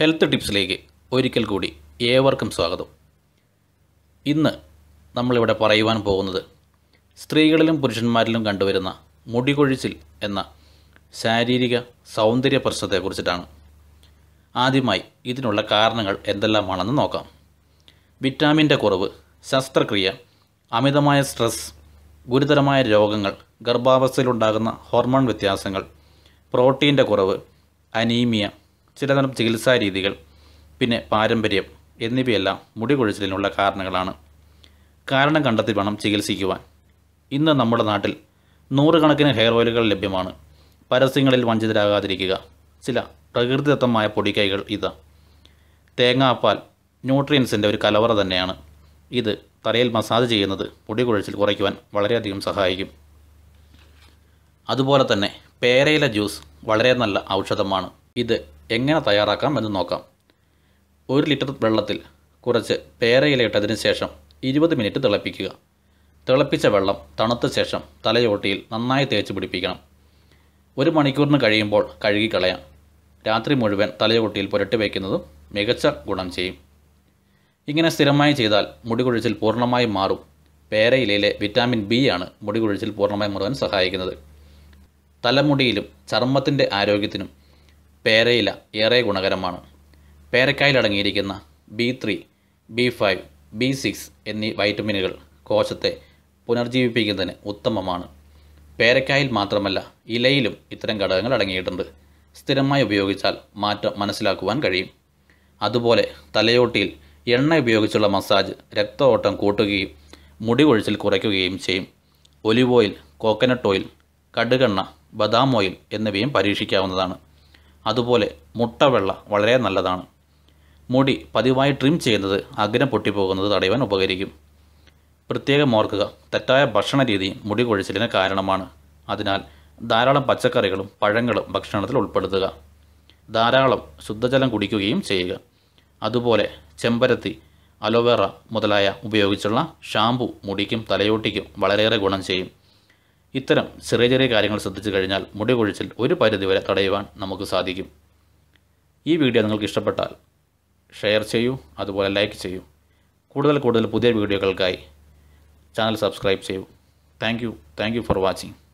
health ടിപ്സിലേക്ക് ഒരിക്കൽ കൂടി ഏവർക്കും സ്വാഗതം ഇന്ന് നമ്മളിവിടെ പറയുവാൻ പോകുന്നത് സ്ത്രീകളിലും പുരുഷന്മാരിലും കണ്ടുവരുന്ന മുടികൊഴിച്ചിൽ എന്ന ശാരീരിക സൗന്ദര്യ പ്രശ്നത്തെക്കുറിച്ചിട്ടാണ് ആദ്യമായി ഇതിനുള്ള കാരണങ്ങൾ എന്തെല്ലാമാണെന്ന് നോക്കാം വിറ്റാമിൻ്റെ കുറവ് ശസ്ത്രക്രിയ അമിതമായ സ്ട്രെസ് ഗുരുതരമായ രോഗങ്ങൾ ഗർഭാവസ്ഥയിലുണ്ടാകുന്ന ഹോർമോൺ വ്യത്യാസങ്ങൾ പ്രോട്ടീൻ്റെ കുറവ് അനീമിയ ചിലതരം ചികിത്സാ രീതികൾ പിന്നെ പാരമ്പര്യം എന്നിവയെല്ലാം മുടി കൊഴിച്ചിലിനുള്ള കാരണങ്ങളാണ് കാരണം കണ്ടെത്തി വേണം ചികിത്സിക്കുവാൻ ഇന്ന് നമ്മുടെ നാട്ടിൽ നൂറുകണക്കിന് ഹെയർ ഓയിലുകൾ ലഭ്യമാണ് പരസ്യങ്ങളിൽ വഞ്ചിതരാകാതിരിക്കുക ചില പ്രകൃതിദത്തമായ പൊടിക്കൈകൾ ഇത് തേങ്ങാപ്പാൽ ന്യൂട്രിയൻസിൻ്റെ ഒരു കലവറ തന്നെയാണ് ഇത് തലയിൽ മസാജ് ചെയ്യുന്നത് പൊടി കുഴച്ചിൽ കുറയ്ക്കുവാൻ വളരെയധികം സഹായിക്കും അതുപോലെ തന്നെ പേരയില ജ്യൂസ് വളരെ നല്ല ഔഷധമാണ് ഇത് എങ്ങനെ തയ്യാറാക്കാം എന്ന് നോക്കാം ഒരു ലിറ്റർ വെള്ളത്തിൽ കുറച്ച് പേരയിലയിട്ടതിന് ശേഷം ഇരുപത് മിനിറ്റ് തിളപ്പിക്കുക തിളപ്പിച്ച വെള്ളം തണുത്ത ശേഷം തലയോട്ടിയിൽ നന്നായി തേച്ച് പിടിപ്പിക്കണം ഒരു മണിക്കൂറിന് കഴിയുമ്പോൾ കഴുകിക്കളയാം രാത്രി മുഴുവൻ തലയോട്ടിയിൽ പുരട്ടി വയ്ക്കുന്നതും മികച്ച ഗുണം ചെയ്യും ഇങ്ങനെ സ്ഥിരമായി ചെയ്താൽ മുടികൊഴിച്ചിൽ പൂർണ്ണമായും മാറും പേരയിലയിലെ വിറ്റാമിൻ ബി ആണ് മുടികൊഴിച്ചിൽ പൂർണ്ണമായും മാറാൻ സഹായിക്കുന്നത് തലമുടിയിലും ചർമ്മത്തിൻ്റെ ആരോഗ്യത്തിനും പേരയില ഏറെ ഗുണകരമാണ് പേരക്കായിൽ അടങ്ങിയിരിക്കുന്ന B three B five B six എന്നീ വൈറ്റമിനുകൾ കോശത്തെ പുനർജീവിപ്പിക്കുന്നതിന് ഉത്തമമാണ് പേരക്കായിൽ മാത്രമല്ല ഇലയിലും ഇത്തരം ഘടകങ്ങൾ അടങ്ങിയിട്ടുണ്ട് സ്ഥിരമായി ഉപയോഗിച്ചാൽ മാറ്റം മനസ്സിലാക്കുവാൻ കഴിയും അതുപോലെ തലയോട്ടിയിൽ എണ്ണ ഉപയോഗിച്ചുള്ള മസാജ് രക്ത ഓട്ടം കൂട്ടുകയും മുടി കൊഴിച്ചിൽ കുറയ്ക്കുകയും ചെയ്യും ഒലിവ് ഓയിൽ കോക്കനട്ട് ഓയിൽ കടുകെണ്ണ ബദാം ഓയിൽ എന്നിവയും പരീക്ഷിക്കാവുന്നതാണ് അതുപോലെ മുട്ടവെള്ള വളരെ നല്ലതാണ് മുടി പതിവായി ട്രിം ചെയ്യുന്നത് അഗ്രം പൊട്ടിപ്പോകുന്നത് തടയുവാൻ ഉപകരിക്കും പ്രത്യേകം ഓർക്കുക തെറ്റായ ഭക്ഷണ രീതി മുടി കൊഴിച്ചിലിന് കാരണമാണ് അതിനാൽ ധാരാളം പച്ചക്കറികളും പഴങ്ങളും ഭക്ഷണത്തിൽ ഉൾപ്പെടുത്തുക ധാരാളം ശുദ്ധജലം കുടിക്കുകയും ചെയ്യുക അതുപോലെ ചെമ്പരത്തി അലോവേറ മുതലായ ഉപയോഗിച്ചുള്ള ഷാമ്പു മുടിക്കും തലയോട്ടിക്കും വളരെയേറെ ഗുണം ചെയ്യും ഇത്തരം ചെറിയ ചെറിയ കാര്യങ്ങൾ ശ്രദ്ധിച്ചു കഴിഞ്ഞാൽ മുടി കൊഴിച്ചിൽ ഒരു പരിധിവരെ തടയുവാൻ നമുക്ക് സാധിക്കും ഈ വീഡിയോ നിങ്ങൾക്ക് ഇഷ്ടപ്പെട്ടാൽ ഷെയർ ചെയ്യൂ അതുപോലെ ലൈക്ക് ചെയ്യൂ കൂടുതൽ കൂടുതൽ പുതിയ വീഡിയോകൾക്കായി ചാനൽ സബ്സ്ക്രൈബ് ചെയ്യൂ thank you thank you for watching